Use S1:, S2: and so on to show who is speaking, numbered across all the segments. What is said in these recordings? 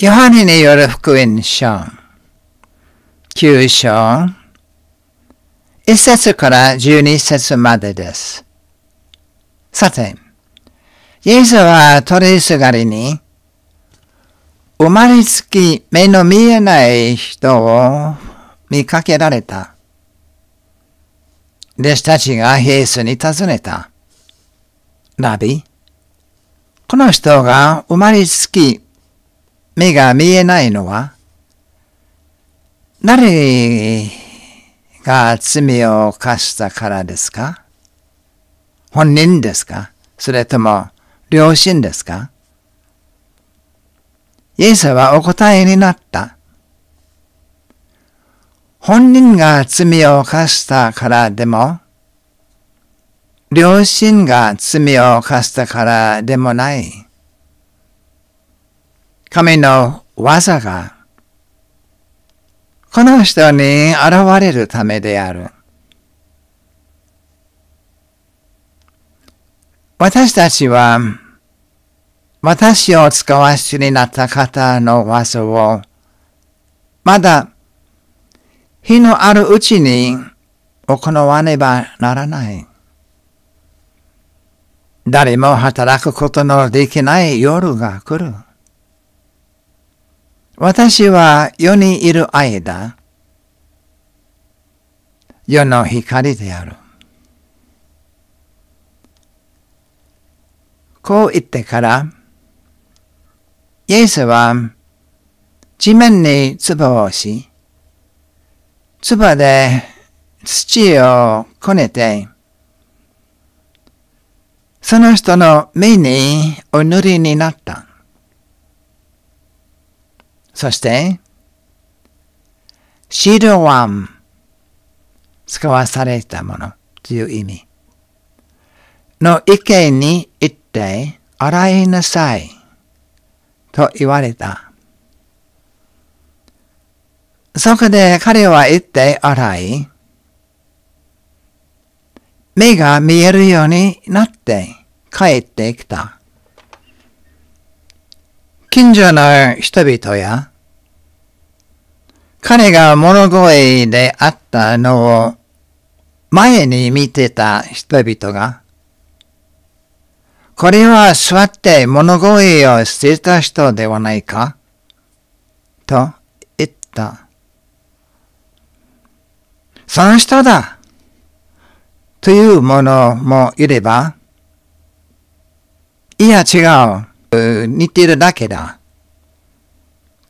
S1: ヨハネによる福音書9章1節から12節までです。さて、イエスは取りすがりに生まれつき目の見えない人を見かけられた。弟子たちがイエスに尋ねた。ラビ、この人が生まれつき目が見えないのは、誰が罪を犯したからですか本人ですかそれとも両親ですかイエスはお答えになった。本人が罪を犯したからでも、両親が罪を犯したからでもない。神の技が、この人に現れるためである。私たちは、私を使わしになった方の技を、まだ火のあるうちに行わねばならない。誰も働くことのできない夜が来る。私は世にいる間、世の光である。こう言ってから、イエスは地面に壺をし、唾で土をこねて、その人の目にお塗りになった。そして、シルワン、使わされたものという意味の意見に行って洗いなさいと言われた。そこで彼は言って洗い、目が見えるようになって帰ってきた。近所の人々や、彼が物乞いであったのを前に見てた人々が、これは座って物乞いをしていた人ではないかと言った。その人だというものもいれば、いや違う、似てるだけだ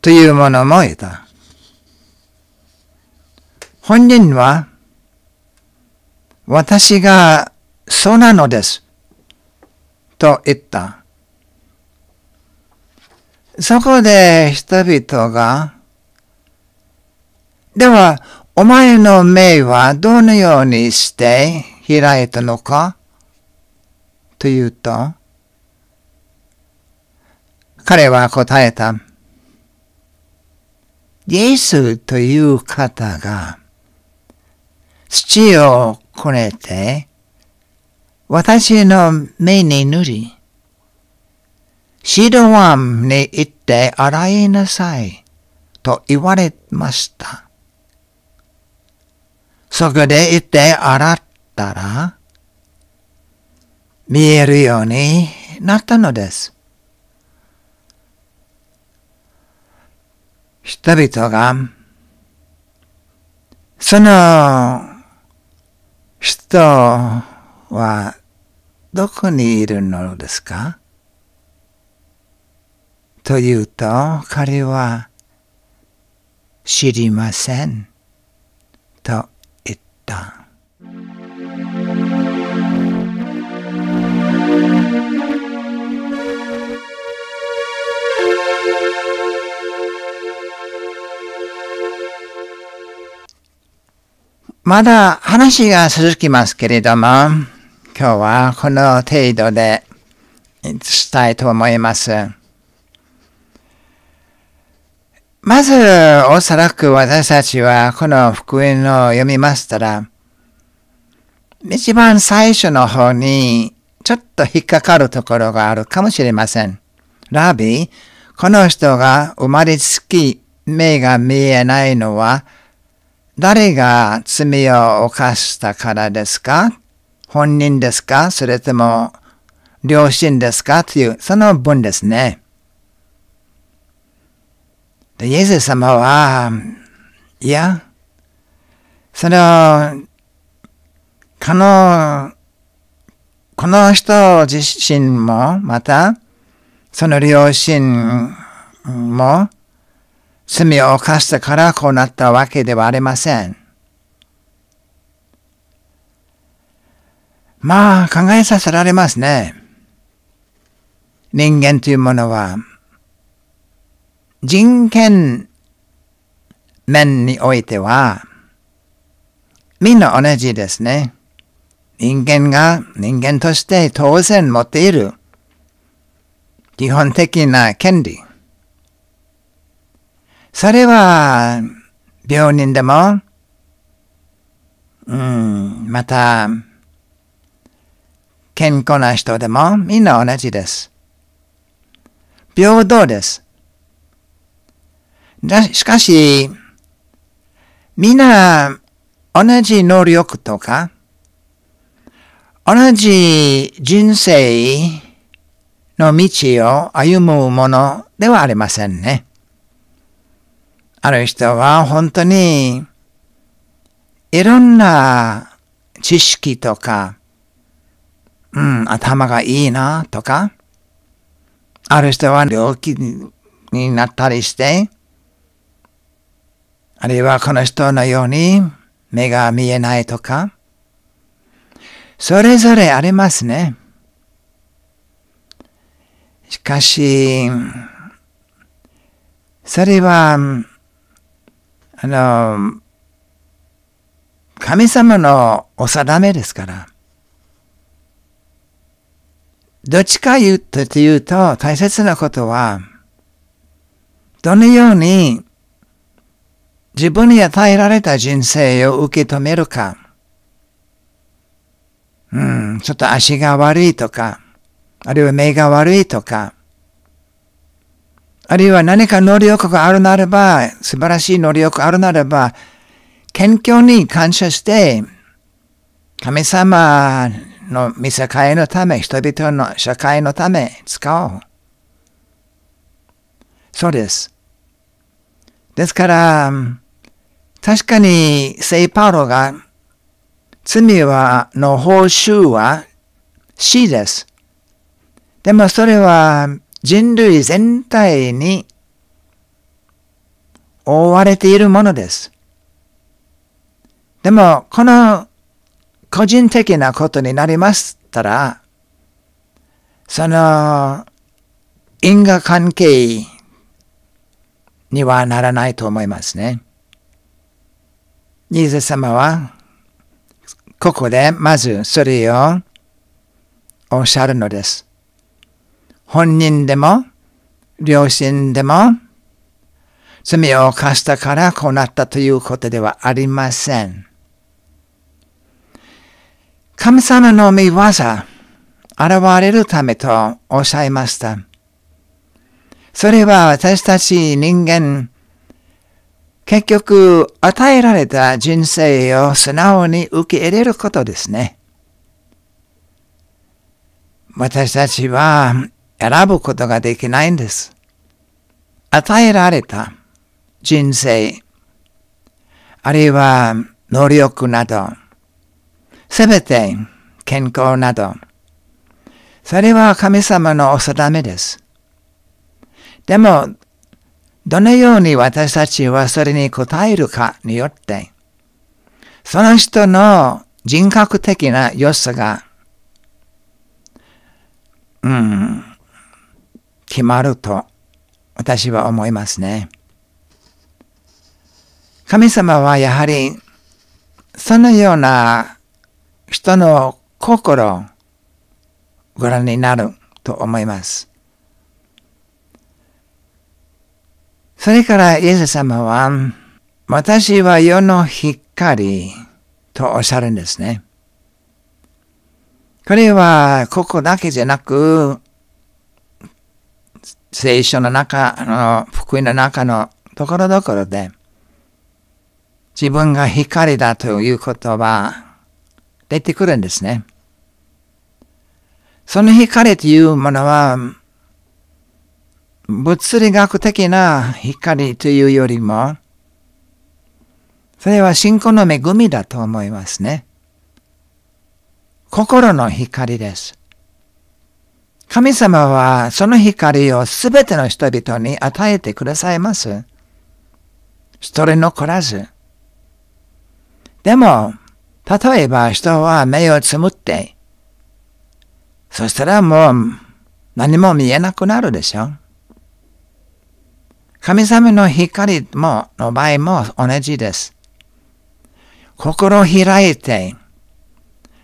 S1: というものもいた。本人は、私がそうなのですと言った。そこで人々が、では、お前の目はどのようにして開いたのかと言うと、彼は答えた。イエスという方が、土をこねて、私の目に塗り、シドワンに行って洗いなさいと言われました。そこで行って洗ったら、見えるようになったのです。人々が、その人はどこにいるのですかというと、彼は知りません。まだ話が続きますけれども、今日はこの程度でしたいと思います。まず、おそらく私たちはこの福音を読みましたら、一番最初の方にちょっと引っかかるところがあるかもしれません。ラビこの人が生まれつき目が見えないのは、誰が罪を犯したからですか本人ですかそれとも両親ですかという、その分ですね。でイエス様は、いや、その、この、この人自身も、また、その両親も、罪を犯したからこうなったわけではありません。まあ、考えさせられますね。人間というものは、人権面においては、みんな同じですね。人間が人間として当然持っている基本的な権利。それは、病人でも、うん、また、健康な人でも、みんな同じです。平等です。しかし、みんな同じ能力とか、同じ人生の道を歩むものではありませんね。ある人は本当にいろんな知識とか、うん、頭がいいなとか、ある人は病気になったりして、あるいはこの人のように目が見えないとか、それぞれありますね。しかし、それはあの、神様のお定めですから。どっちか言うとと言うと大切なことは、どのように自分に与えられた人生を受け止めるか。うん、ちょっと足が悪いとか、あるいは目が悪いとか、あるいは何か能力があるならば、素晴らしい能力があるならば、謙虚に感謝して、神様の見えのため、人々の社会のため使おう。そうです。ですから、確かに聖パウロが、罪は、の報酬は死です。でもそれは人類全体に覆われているものです。でも、この個人的なことになりましたら、その因果関係にはならないと思いますね。ニーズ様は、ここでまずそれをおっしゃるのです。本人でも、両親でも、罪を犯したからこうなったということではありません。神様の御業、現れるためとおっしゃいました。それは私たち人間、結局、与えられた人生を素直に受け入れることですね。私たちは選ぶことができないんです。与えられた人生、あるいは能力など、すべて健康など、それは神様のお定めです。でも、どのように私たちはそれに応えるかによって、その人の人格的な良さが、うん、決まると私は思いますね。神様はやはりそのような人の心をご覧になると思います。それからイエス様は私は世の光とおっしゃるんですね。これはここだけじゃなく聖書の中、あの、福音の中のところどころで、自分が光だということは出てくるんですね。その光というものは、物理学的な光というよりも、それは信仰の恵みだと思いますね。心の光です。神様はその光をすべての人々に与えてくださいます。一人残らず。でも、例えば人は目をつむって、そしたらもう何も見えなくなるでしょ。神様の光も、の場合も同じです。心を開いて、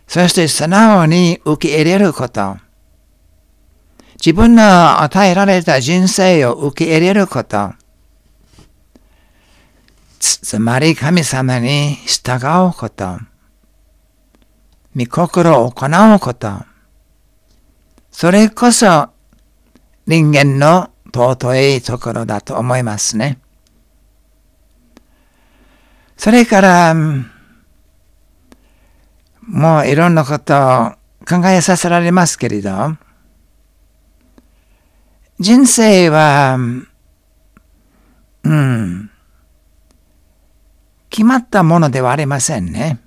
S1: そして素直に受け入れること。自分の与えられた人生を受け入れること。つ、つまり神様に従うこと。御心を行うこと。それこそ人間の尊いところだと思いますね。それから、もういろんなことを考えさせられますけれど、人生は、うん、決まったものではありませんね。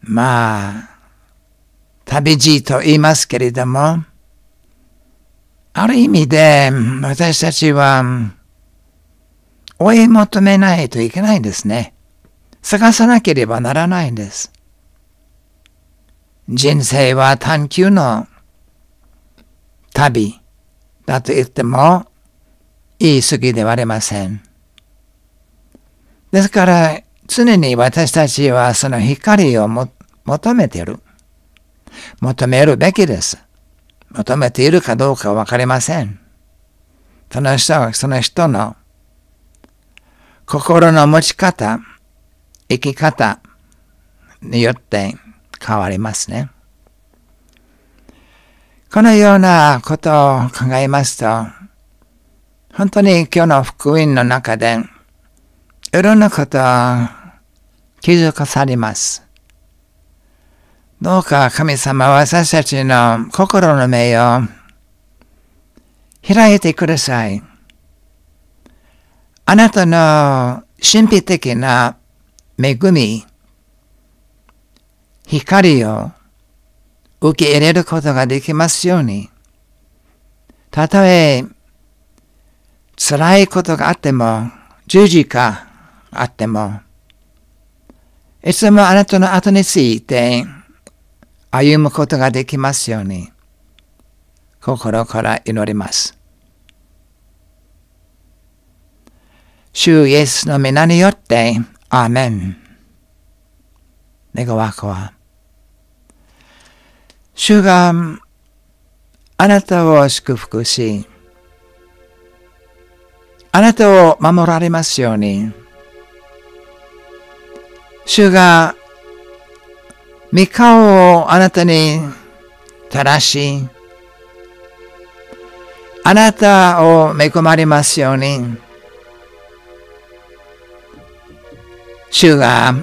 S1: まあ、旅路と言いますけれども、ある意味で私たちは追い求めないといけないんですね。探さなければならないんです。人生は探求の旅。だと言っても言い過ぎではありません。ですから常に私たちはその光を求めている。求めるべきです。求めているかどうかわかりません。その人はその人の心の持ち方、生き方によって変わりますね。このようなことを考えますと、本当に今日の福音の中で、いろんなことを気づかされます。どうか神様は私たちの心の目を開いてください。あなたの神秘的な恵み、光を受け入れることができますように。たとえ、辛いことがあっても、十字架あっても、いつもあなたの後について歩むことができますように、心から祈ります。主イエスの皆によって、アーメン。願わくは、主があなたを祝福し、あなたを守られますように、主が御顔をあなたに垂らし、あなたを恵まれますように、主が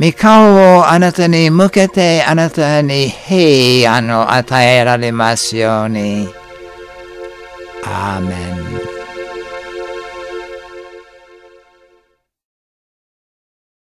S1: 御顔をあなたに向けてあなたに平安を与えられますように。アーメン。